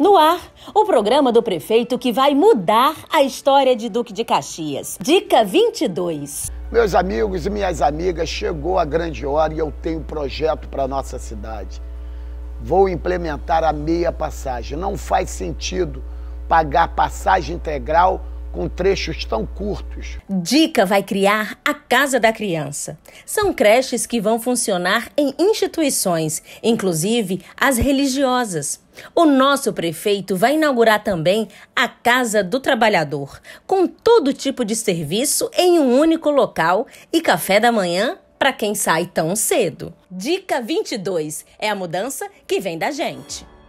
No ar, o programa do prefeito que vai mudar a história de Duque de Caxias. Dica 22. Meus amigos e minhas amigas, chegou a grande hora e eu tenho um projeto para nossa cidade. Vou implementar a meia passagem. Não faz sentido pagar passagem integral com trechos tão curtos. Dica vai criar a Casa da Criança. São creches que vão funcionar em instituições, inclusive as religiosas. O nosso prefeito vai inaugurar também a Casa do Trabalhador, com todo tipo de serviço em um único local e café da manhã para quem sai tão cedo. Dica 22 é a mudança que vem da gente.